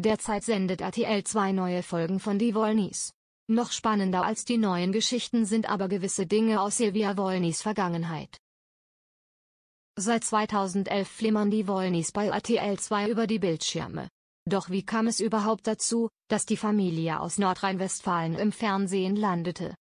Derzeit sendet RTL zwei neue Folgen von Die Wollnies. Noch spannender als die neuen Geschichten sind aber gewisse Dinge aus Silvia Wollnies Vergangenheit. Seit 2011 flimmern die Wollnies bei RTL 2 über die Bildschirme. Doch wie kam es überhaupt dazu, dass die Familie aus Nordrhein-Westfalen im Fernsehen landete?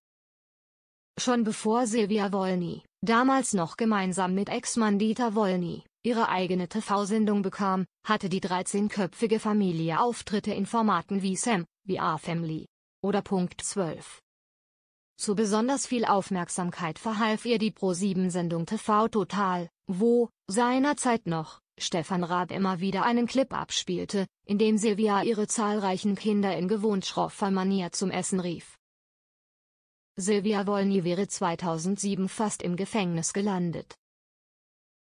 Schon bevor Silvia Wollny, damals noch gemeinsam mit Ex-Mann Dieter Wollny, ihre eigene TV-Sendung bekam, hatte die 13-köpfige Familie Auftritte in Formaten wie Sam, VR Family oder Punkt 12. Zu besonders viel Aufmerksamkeit verhalf ihr die Pro7-Sendung TV Total, wo, seinerzeit noch, Stefan Raab immer wieder einen Clip abspielte, in dem Silvia ihre zahlreichen Kinder in gewohnt schroffer Manier zum Essen rief. Silvia Wollny wäre 2007 fast im Gefängnis gelandet,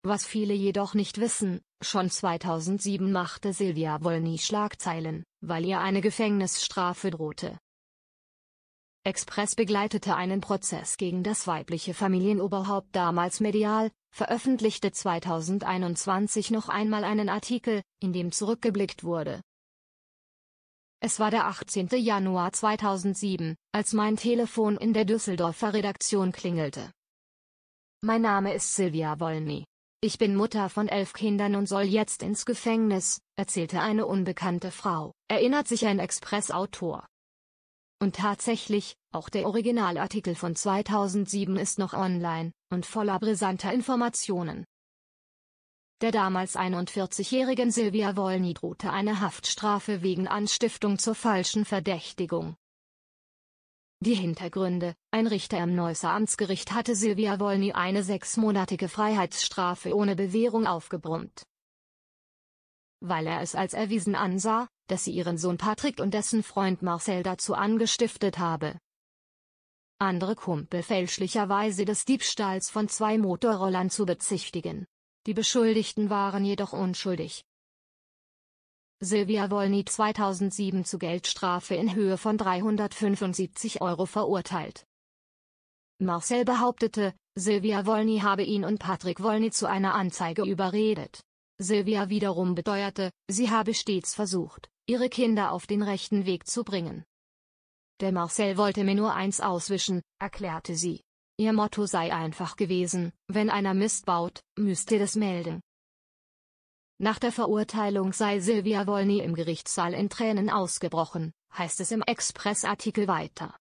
was viele jedoch nicht wissen, schon 2007 machte Silvia Wolny Schlagzeilen, weil ihr eine Gefängnisstrafe drohte. Express begleitete einen Prozess gegen das weibliche Familienoberhaupt damals medial, veröffentlichte 2021 noch einmal einen Artikel, in dem zurückgeblickt wurde. Es war der 18. Januar 2007, als mein Telefon in der Düsseldorfer Redaktion klingelte. Mein Name ist Silvia Wollny, ich bin Mutter von elf Kindern und soll jetzt ins Gefängnis, erzählte eine unbekannte Frau, erinnert sich ein Express-Autor. Und tatsächlich, auch der Originalartikel von 2007 ist noch online und voller brisanter Informationen. Der damals 41-jährigen Silvia Wollny drohte eine Haftstrafe wegen Anstiftung zur falschen Verdächtigung die Hintergründe, ein Richter am Neusser Amtsgericht hatte Silvia Wolny eine sechsmonatige Freiheitsstrafe ohne Bewährung aufgebrummt. Weil er es als erwiesen ansah, dass sie ihren Sohn Patrick und dessen Freund Marcel dazu angestiftet habe. Andere Kumpel fälschlicherweise des Diebstahls von zwei Motorrollern zu bezichtigen. Die Beschuldigten waren jedoch unschuldig, Silvia Wolny 2007 zu Geldstrafe in Höhe von 375 Euro verurteilt. Marcel behauptete, Silvia Wolny habe ihn und Patrick Wolny zu einer Anzeige überredet. Silvia wiederum beteuerte, sie habe stets versucht, ihre Kinder auf den rechten Weg zu bringen. Der Marcel wollte mir nur eins auswischen, erklärte sie. Ihr Motto sei einfach gewesen, wenn einer Mist baut, müsst ihr das melden. Nach der Verurteilung sei Silvia Wolny im Gerichtssaal in Tränen ausgebrochen, heißt es im Expressartikel weiter.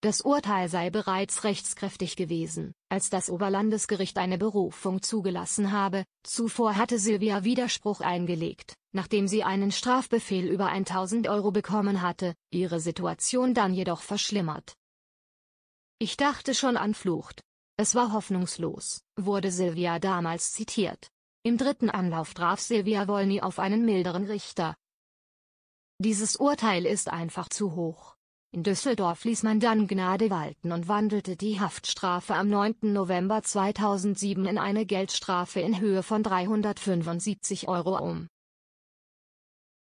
Das Urteil sei bereits rechtskräftig gewesen, als das Oberlandesgericht eine Berufung zugelassen habe. Zuvor hatte Silvia Widerspruch eingelegt, nachdem sie einen Strafbefehl über 1000 Euro bekommen hatte, ihre Situation dann jedoch verschlimmert. Ich dachte schon an Flucht. Es war hoffnungslos, wurde Silvia damals zitiert. Im dritten Anlauf traf Silvia Wolny auf einen milderen Richter. Dieses Urteil ist einfach zu hoch. In Düsseldorf ließ man dann Gnade walten und wandelte die Haftstrafe am 9. November 2007 in eine Geldstrafe in Höhe von 375 Euro um.